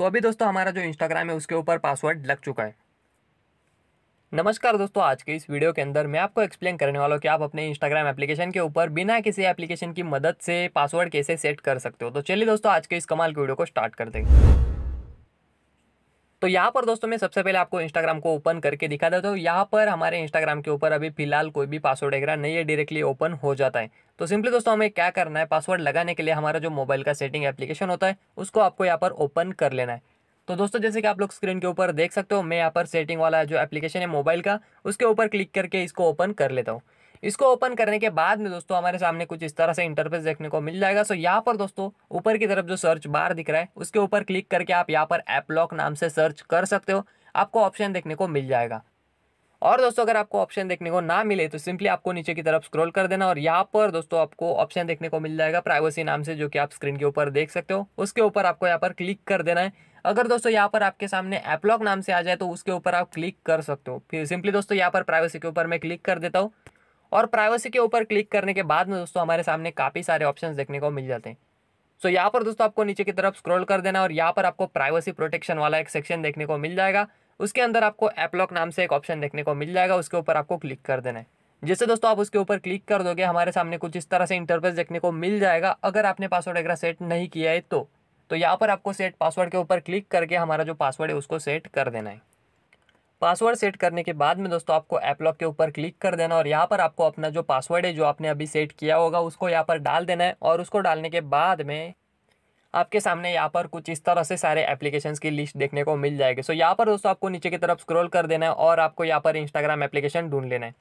तो अभी दोस्तों हमारा जो इंस्टाग्राम है उसके ऊपर पासवर्ड लग चुका है नमस्कार दोस्तों आज के इस वीडियो के अंदर मैं आपको एक्सप्लेन करने वाला हूँ कि आप अपने इंस्टाग्राम एप्लीकेशन के ऊपर बिना किसी एप्लीकेशन की मदद से पासवर्ड कैसे सेट कर सकते हो तो चलिए दोस्तों आज के इस कमाल के वीडियो को स्टार्ट कर देंगे तो यहाँ पर दोस्तों मैं सबसे पहले आपको इंस्टाग्राम को ओपन करके दिखा देता हूँ यहाँ पर हमारे इंस्टाग्राम के ऊपर अभी फिलहाल कोई भी पासवर्ड वगैरह नहीं है डायरेक्टली ओपन हो जाता है तो सिंपली दोस्तों हमें क्या करना है पासवर्ड लगाने के लिए हमारा जो मोबाइल का सेटिंग एप्लीकेशन होता है उसको आपको यहाँ पर ओपन कर लेना है तो दोस्तों जैसे कि आप लोग स्क्रीन के ऊपर देख सकते हो मैं यहाँ पर सेटिंग वाला जो एप्लीकेशन है मोबाइल का उसके ऊपर क्लिक करके इसको ओपन कर लेता हूँ इसको ओपन करने के बाद में दोस्तों हमारे सामने कुछ इस तरह से इंटरफेस देखने को मिल जाएगा सो यहाँ पर दोस्तों ऊपर की तरफ जो सर्च बार दिख रहा है उसके ऊपर क्लिक करके आप यहाँ पर ऐप लॉक नाम से सर्च कर सकते हो आपको ऑप्शन देखने को मिल जाएगा और दोस्तों अगर आपको ऑप्शन देखने को ना मिले तो सिंपली आपको नीचे की तरफ स्क्रॉल कर देना और यहाँ पर दोस्तों आपको ऑप्शन देखने को मिल जाएगा प्राइवेसी नाम से जो कि आप स्क्रीन के ऊपर देख सकते हो उसके ऊपर आपको यहाँ पर क्लिक कर देना है अगर दोस्तों यहाँ पर आपके सामने एपलॉक नाम से आ जाए तो उसके ऊपर आप क्लिक कर सकते हो फिर सिंपली दोस्तों यहाँ पर प्राइवेसी के ऊपर मैं क्लिक कर देता हूँ और प्राइवेसी के ऊपर क्लिक करने के बाद में दोस्तों हमारे सामने काफ़ी सारे ऑप्शन देखने को मिल जाते हैं सो so, यहाँ पर दोस्तों आपको नीचे की तरफ स्क्रॉल कर देना और यहाँ पर आपको प्राइवेसी प्रोटेक्शन वाला एक सेक्शन देखने को मिल जाएगा उसके अंदर आपको एपलॉक नाम से एक ऑप्शन देखने को मिल जाएगा उसके ऊपर आपको क्लिक कर देना है जैसे दोस्तों आप उसके ऊपर क्लिक कर दोगे हमारे सामने कुछ इस तरह से इंटरफेस देखने को मिल जाएगा अगर आपने पासवर्ड वगैरह सेट नहीं किया है तो तो यहाँ पर आपको सेट पासवर्ड के ऊपर क्लिक करके हमारा जो पासवर्ड है उसको सेट कर देना है पासवर्ड सेट करने के बाद में दोस्तों आपको एपलॉक के ऊपर क्लिक कर देना और यहाँ पर आपको अपना जो पासवर्ड है जो आपने अभी सेट किया होगा उसको यहाँ पर डाल देना है और उसको डालने के बाद में आपके सामने यहाँ पर कुछ इस तरह से सारे एप्लीकेशन की लिस्ट देखने को मिल जाएगी सो यहाँ पर दोस्तों आपको नीचे की तरफ स्क्रॉल कर देना है और आपको यहाँ पर इंस्टाग्राम एप्लीकेशन ढूंढ लेना है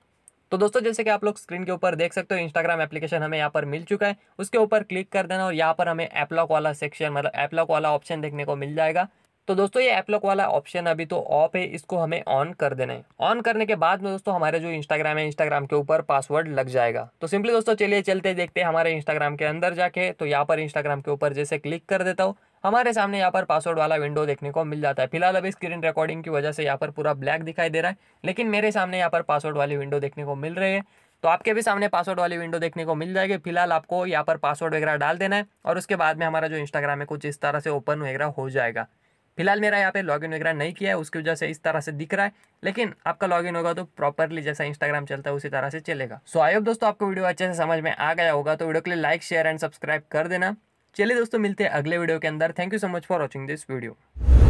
तो दोस्तों जैसे कि आप लोग स्क्रीन के ऊपर देख सकते हो इंस्टाग्राम एप्लीकेशन हमें यहाँ पर मिल चुका है उसके ऊपर क्लिक कर देना और यहाँ पर हमें एपलॉक वाला सेक्शन मतलब एपलॉक वाला ऑप्शन देखने को मिल जाएगा तो दोस्तों ये एपलॉक वाला ऑप्शन अभी तो ऑफ है इसको हमें ऑन कर देना है ऑन करने के बाद में दोस्तों हमारे जो इंस्टाग्राम है इंस्टाग्राम के ऊपर पासवर्ड लग जाएगा तो सिंपली दोस्तों चलिए चलते देखते हैं हमारे इंस्टाग्राम के अंदर जाके तो यहाँ पर इंस्टाग्राम के ऊपर जैसे क्लिक कर देता हूँ हमारे सामने यहाँ पर पासवर्ड वाला विंडो देखने को मिल जाता है फिलहाल अभी स्क्रीन रिकॉर्डिंग की वजह से यहाँ पर पूरा ब्लैक दिखाई दे रहा है लेकिन मेरे सामने यहाँ पर पासवर्ड वाली विंडो देखने को मिल रही है तो आपके भी सामने पासवर्ड वाली विंडो देखने को मिल जाएगी फिलहाल आपको यहाँ पर पासवर्ड वगैरह डाल देना है और उसके बाद में हमारा जो इंस्टाग्राम है कुछ इस तरह से ओपन वगैरह हो जाएगा फिलहाल मेरा यहाँ पे लॉगिन वगैरह नहीं किया है उसकी वजह से इस तरह से दिख रहा है लेकिन आपका लॉगिन होगा तो प्रॉपरली जैसा इंस्टाग्राम चलता है उसी तरह से चलेगा सो आई होप दोस्तों आपको वीडियो अच्छे से समझ में आ गया होगा तो वीडियो के लिए लाइक शेयर एंड सब्सक्राइब कर देना चलिए दोस्तों मिलते हैं अगले वीडियो के अंदर thank you so much for watching this video